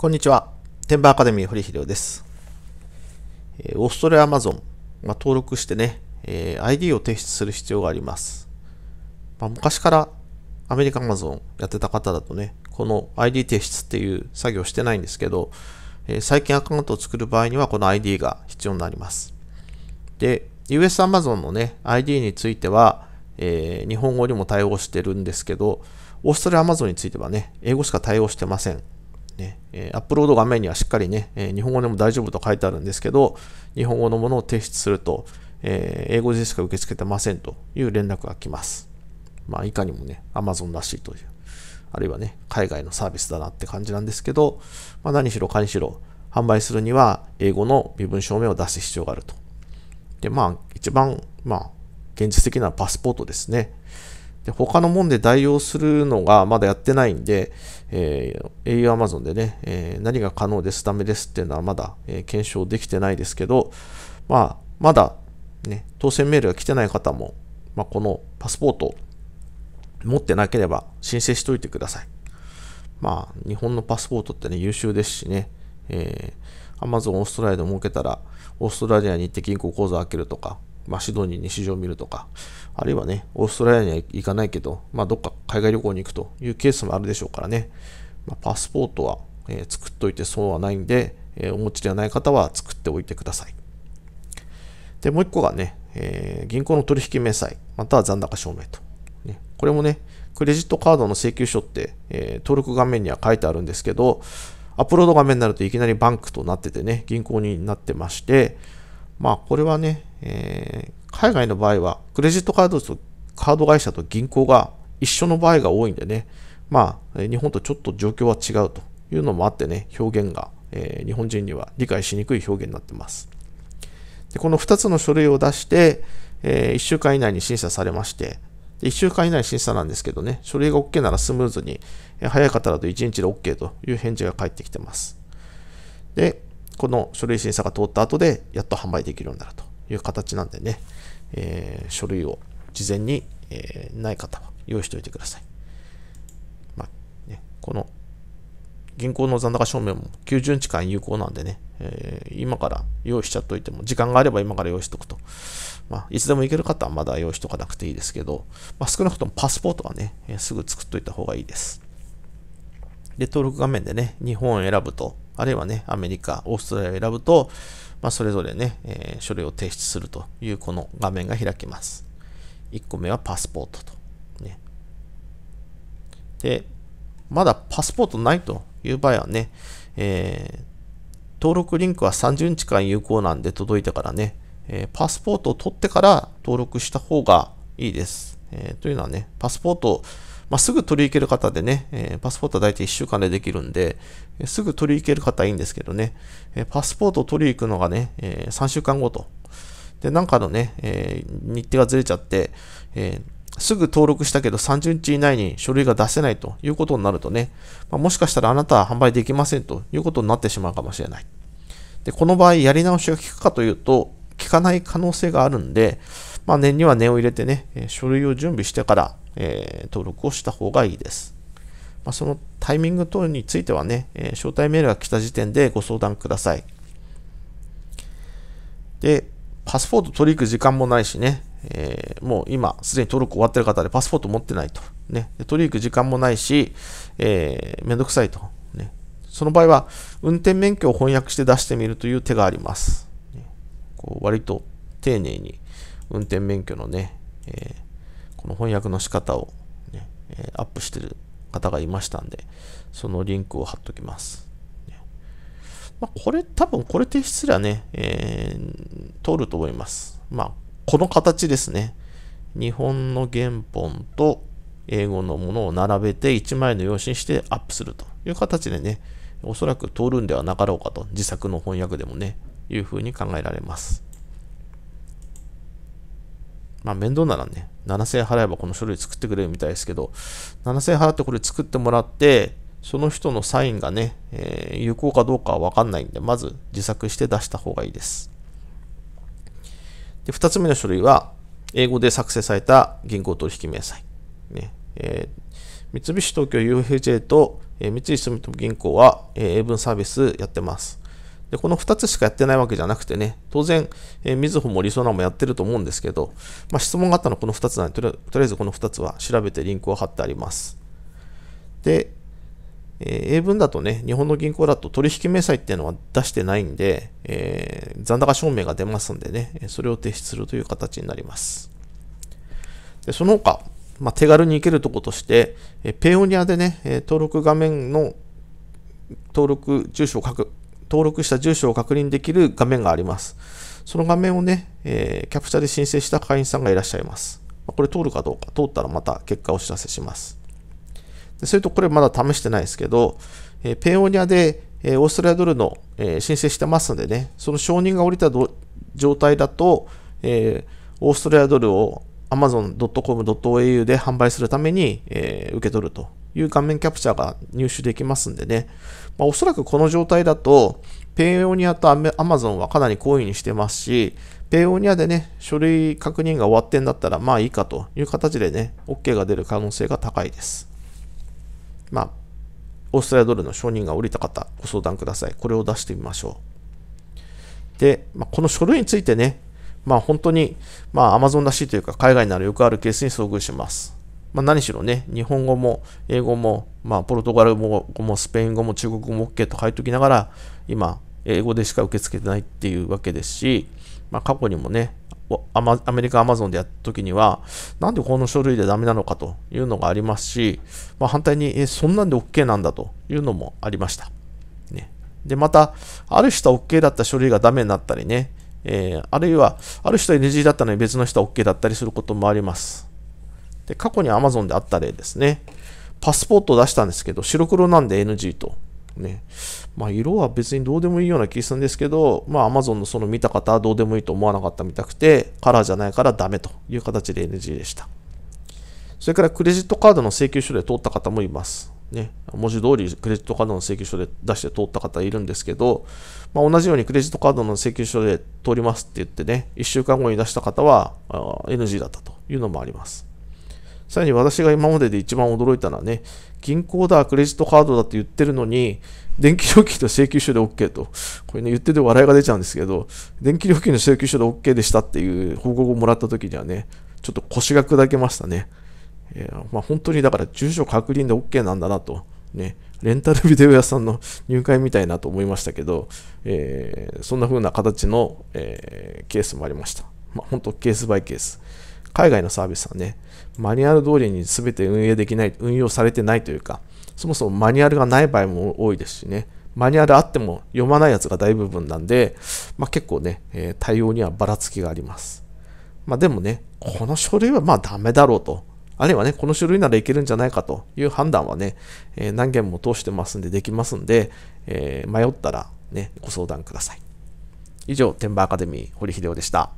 こんにちは。テンバーアカデミー堀秀夫です。えオーストラリアアマゾン、まあ、登録してね、えー、ID を提出する必要があります。まあ、昔からアメリカアマゾンやってた方だとね、この ID 提出っていう作業してないんですけど、えー、最近アカウントを作る場合にはこの ID が必要になります。で、US アマゾンのね、ID については、え日本語にも対応してるんですけど、オーストラリアアマゾンについてはね、英語しか対応してません。ね、えアップロード画面にはしっかりね、え日本語でも大丈夫と書いてあるんですけど、日本語のものを提出すると、え英語でしか受け付けてませんという連絡が来ます。まあ、いかにもね、Amazon らしいという、あるいはね、海外のサービスだなって感じなんですけど、まあ、何しろ何しろ、販売するには英語の身分証明を出す必要があると。で、まあ、一番、まあ、現実的なパスポートですね。で他のもんで代用するのがまだやってないんで、えー、au Amazon でね、えー、何が可能です、ダメですっていうのはまだ、えー、検証できてないですけど、まあ、まだ、ね、当選メールが来てない方も、まあ、このパスポート持ってなければ申請しといてください。まあ、日本のパスポートってね、優秀ですしね、えー、Amazon オーストラリアで設けたら、オーストラリアに行って銀行口座開けるとか、まあ、シドニーに市場を見るとか、あるいはね、オーストラリアには行かないけど、まあ、どっか海外旅行に行くというケースもあるでしょうからね、まあ、パスポートは、えー、作っておいて損はないんで、えー、お持ちではない方は作っておいてください。で、もう一個がね、えー、銀行の取引明細、または残高証明と。ね、これもね、クレジットカードの請求書って、え登録画面には書いてあるんですけど、アップロード画面になるといきなりバンクとなっててね、銀行になってまして、まあこれはね、えー、海外の場合は、クレジットカードとカード会社と銀行が一緒の場合が多いんでね、まあ、日本とちょっと状況は違うというのもあってね、表現が、えー、日本人には理解しにくい表現になってます。でこの2つの書類を出して、えー、1週間以内に審査されまして、1週間以内審査なんですけどね、書類が OK ならスムーズに、え早い方だと1日で OK という返事が返ってきてます。で、この書類審査が通った後で、やっと販売できるようになると。いう形なんでね、えー、書類を事前に、えー、ない方は用意しておいてください。まあね、この銀行の残高証明も90日間有効なんでね、えー、今から用意しちゃっといても、時間があれば今から用意しておくと。まあ、いつでも行ける方はまだ用意しとかなくていいですけど、まあ、少なくともパスポートはね、えー、すぐ作っといた方がいいです。で、登録画面でね、日本を選ぶと、あるいはね、アメリカ、オーストラリアを選ぶと、まあ、それぞれね、えー、書類を提出するというこの画面が開きます。1個目はパスポートと。ね、で、まだパスポートないという場合はね、えー、登録リンクは30日間有効なんで届いたからね、えー、パスポートを取ってから登録した方がいいです。えー、というのはね、パスポート、まあ、すぐ取り行ける方でね、えー、パスポートは大体1週間でできるんで、えー、すぐ取り行ける方はいいんですけどね、えパスポートを取り行くのがね、え3週間後と。で、なんかのね、え日程がずれちゃって、えすぐ登録したけど30日以内に書類が出せないということになるとね、まあ、もしかしたらあなたは販売できませんということになってしまうかもしれない。で、この場合やり直しが効くかというと、効かない可能性があるんで、まあ、念には念を入れてね、書類を準備してから、えー、登録をした方がいいです。まあ、そのタイミング等についてはね、え招待メールが来た時点でご相談ください。で、パスポート取り行く時間もないしね、えー、もう今、すでに登録終わってる方でパスポート持ってないと。ね、取り行く時間もないし、えー、めんどくさいと、ね。その場合は、運転免許を翻訳して出してみるという手があります。こう割と丁寧に運転免許のね、えー、この翻訳の仕方をね、えアップしてる方がいましたんで、そのリンクを貼っときます。まあ、これ、多分これ提出すらね、えー、通ると思います。まあ、この形ですね。日本の原本と英語のものを並べて1枚の用紙にしてアップするという形でね、おそらく通るんではなかろうかと、自作の翻訳でもね、いうふうに考えられます。まあ面倒ならね、7000円払えばこの書類作ってくれるみたいですけど、7000円払ってこれ作ってもらって、その人のサインがね、えー、有効かどうかはわかんないんで、まず自作して出した方がいいです。で、二つ目の書類は、英語で作成された銀行取引明細。ねえー、三菱東京 UFJ と、えー、三井住友銀行は、えー、英文サービスやってます。で、この2つしかやってないわけじゃなくてね、当然、えー、みずほもりそなもやってると思うんですけど、まあ、質問があったのはこの2つなんでとり、あえずこの2つは調べてリンクを貼ってあります。で、えー、英文だとね、日本の銀行だと取引明細っていうのは出してないんで、えー、残高証明が出ますんでね、それを提出するという形になります。で、その他、まあ、手軽に行けるとことして、えー、ペオニアでね、え登録画面の登録住所を書く登録した住所を確認できる画面があります。その画面をね、えー、キャプチャで申請した会員さんがいらっしゃいます。これ通るかどうか、通ったらまた結果をお知らせします。でそれとこれまだ試してないですけど、えー、ペオニアで、えー、オーストラリアドルの、えー、申請してますんでね、その承認が下りた状態だと、えー、オーストラリアドルを amazon.com.au で販売するために、えー、受け取るという画面キャプチャーが入手できますんでね、まあ、おそらくこの状態だと、ペイオニアとアマゾンはかなり好意にしてますし、ペイオニアでね、書類確認が終わってんだったら、まあいいかという形でね、OK が出る可能性が高いです。まあ、オーストラリアドルの承認が下りた方、ご相談ください。これを出してみましょう。で、まあ、この書類についてね、まあ本当に、まあ Amazon らしいというか、海外ならよくあるケースに遭遇します。まあ、何しろね、日本語も英語も、まあ、ポルトガル語もスペイン語も中国語も OK と書いときながら、今、英語でしか受け付けてないっていうわけですし、まあ、過去にもね、アメリカ、アマゾンでやったときには、なんでこの書類でダメなのかというのがありますし、まあ、反対に、え、そんなんで OK なんだというのもありました。ね、で、また、ある人は OK だった書類がダメになったりね、えー、あるいは、ある人は NG だったのに別の人は OK だったりすることもあります。で、過去に Amazon であった例ですね。パスポートを出したんですけど、白黒なんで NG と。ね。まあ、色は別にどうでもいいような気するんですけど、まあ、Amazon のその見た方はどうでもいいと思わなかったみたくて、カラーじゃないからダメという形で NG でした。それからクレジットカードの請求書で通った方もいます。ね、文字通りクレジットカードの請求書で出して通った方いるんですけど、まあ、同じようにクレジットカードの請求書で通りますって言ってね、1週間後に出した方は NG だったというのもあります。さらに私が今までで一番驚いたのはね、銀行だ、クレジットカードだって言ってるのに、電気料金と請求書で OK と、これね、言ってて笑いが出ちゃうんですけど、電気料金の請求書で OK でしたっていう報告をもらった時にはね、ちょっと腰が砕けましたね。えー、まあ、本当にだから住所確認で OK なんだなと、ね、レンタルビデオ屋さんの入会みたいなと思いましたけど、えー、そんな風な形の、えー、ケースもありました。まあ、本当ケースバイケース。海外のサービスはね、マニュアル通りに全て運営できない、運用されてないというか、そもそもマニュアルがない場合も多いですしね、マニュアルあっても読まないやつが大部分なんで、まあ、結構ね、えー、対応にはばらつきがあります。まあ、でもね、この書類はまあダメだろうと。あるいはね、この書類ならいけるんじゃないかという判断はね、えー、何件も通してますんでできますんで、えー、迷ったらね、ご相談ください。以上、天馬アカデミー、堀秀夫でした。